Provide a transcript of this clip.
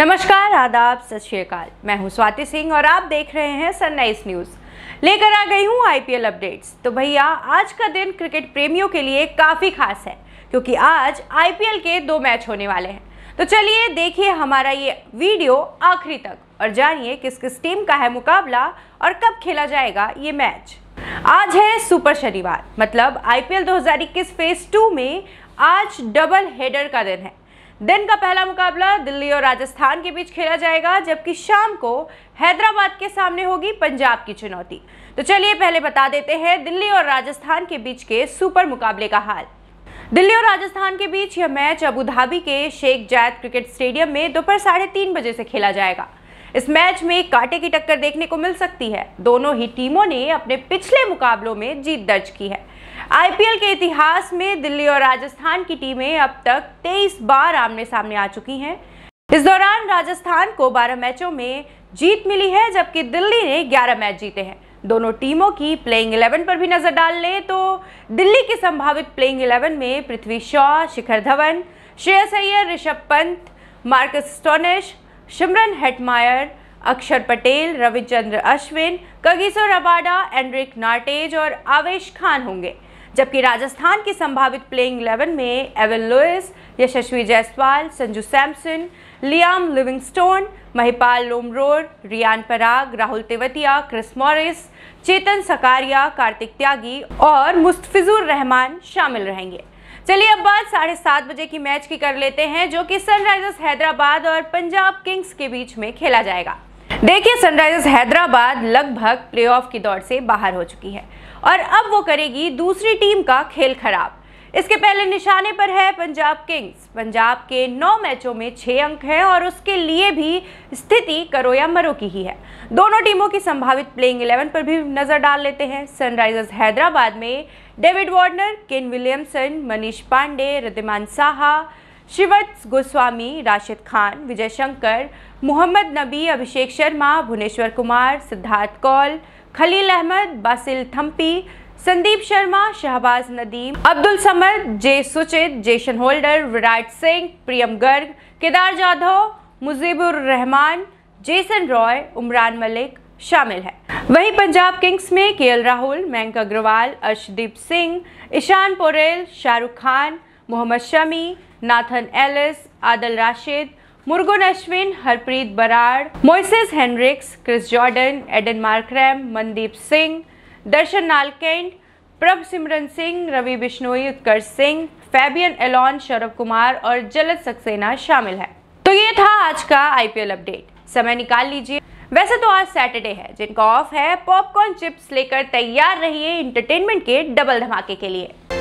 नमस्कार आदाब सत श्रीकाल मैं हूं स्वाति सिंह और आप देख रहे हैं सनराइज न्यूज़ लेकर आ गई हूं आईपीएल अपडेट्स तो भैया आज का दिन क्रिकेट प्रेमियों के लिए काफ़ी खास है क्योंकि आज आईपीएल के दो मैच होने वाले हैं तो चलिए देखिए हमारा ये वीडियो आखिरी तक और जानिए किस किस टीम का है मुकाबला और कब खेला जाएगा ये मैच आज है सुपर शनिवार मतलब आईपीएल 2021 फेज टू में आज डबल हेडर का दिन है दिन का पहला मुकाबला दिल्ली और राजस्थान के बीच खेला जाएगा जबकि शाम को हैदराबाद के सामने होगी पंजाब की चुनौती तो चलिए पहले बता देते हैं दिल्ली और राजस्थान के बीच के सुपर मुकाबले का हाल दिल्ली और राजस्थान के बीच यह मैच अबू धाबी के शेख जायद क्रिकेट स्टेडियम में दोपहर साढ़े तीन बजे से खेला जाएगा इस मैच में कांटे की टक्कर देखने को मिल सकती है दोनों ही टीमों ने अपने पिछले मुकाबलों में जीत दर्ज की है आईपीएल के इतिहास में दिल्ली और राजस्थान की टीमें अब तक 23 बार आमने सामने आ चुकी हैं इस दौरान राजस्थान को 12 मैचों में जीत मिली है जबकि दिल्ली ने 11 मैच जीते हैं दोनों टीमों की प्लेइंग 11 पर भी नजर डाल लें तो दिल्ली के संभावित प्लेइंग 11 में Prithvi Shaw Shikhar Dhawan Shreyas Iyer Rishabh Pant Marcus Stoinis Shimron Hetmyer Axar Patel Ravichandra Ashwin Kagiso Rabada Anrich Nortje और आवेश खान होंगे जबकि राजस्थान की संभावित प्लेइंग 11 में Evin Lewis Yashasvi Jaiswal Sanju Samson Liam Livingstone Mahipal Lomror Riyan Parag Rahul Tewatia Chris Morris Chetan Sakariya Kartik Tyagi और मुस्तफिजुर रहमान शामिल रहेंगे चलिए अब बात साढ़े सात बजे की मैच की कर लेते हैं जो कि सनराइजर्स हैदराबाद और पंजाब किंग्स के बीच में खेला जाएगा देखिए सनराइजर्स हैदराबाद लगभग प्लेऑफ की दौड़ से बाहर हो चुकी है और अब वो करेगी दूसरी टीम का खेल खराब इसके पहले निशाने पर है पंजाब किंग्स पंजाब के नौ मैचों में छह अंक हैं और उसके लिए भी स्थिति करो या मरो की ही है दोनों टीमों की संभावित प्लेइंग इलेवन पर भी नज़र डाल लेते हैं सनराइजर्स हैदराबाद में David Warner Kane Williamson Manish Pandey Wriddhiman Saha Shreevats Goswami Rashid Khan Vijay Shankar Mohammad Nabi Abhishek Sharma Bhuvneshwar Kumar Siddharth Kaul Khaleel Ahmed Basil Thampi Sandeep Sharma Shahbaz Nadeem Abdul Samad J Suchith Jason Holder Virat Singh Priyam Garg Kedar Jadhav Mujeebur Rahman Jason Roy Umran Malik शामिल है वहीं पंजाब किंग्स में K Rahul Mayank Agarwal Arshdeep Singh Ishan Porel Shahrukh Khan Mohammad Shami Nathan Ellis Adil Rashid Murugan Ashwin Harpreet Brar Moises Henriques Chris Jordan Aiden Markram Mandeep Singh Darshan Nalkande Prabhsimran Singh Ravi Bishnoi Utkarsh Singh Fabian Allen Saurabh Kumar और जलद सक्सेना शामिल है तो ये था आज का आईपीएल अपडेट समय निकाल लीजिए वैसे तो आज सैटरडे है जिनका ऑफ है पॉपकॉर्न चिप्स लेकर तैयार रहिए इंटरटेनमेंट के डबल धमाके के लिए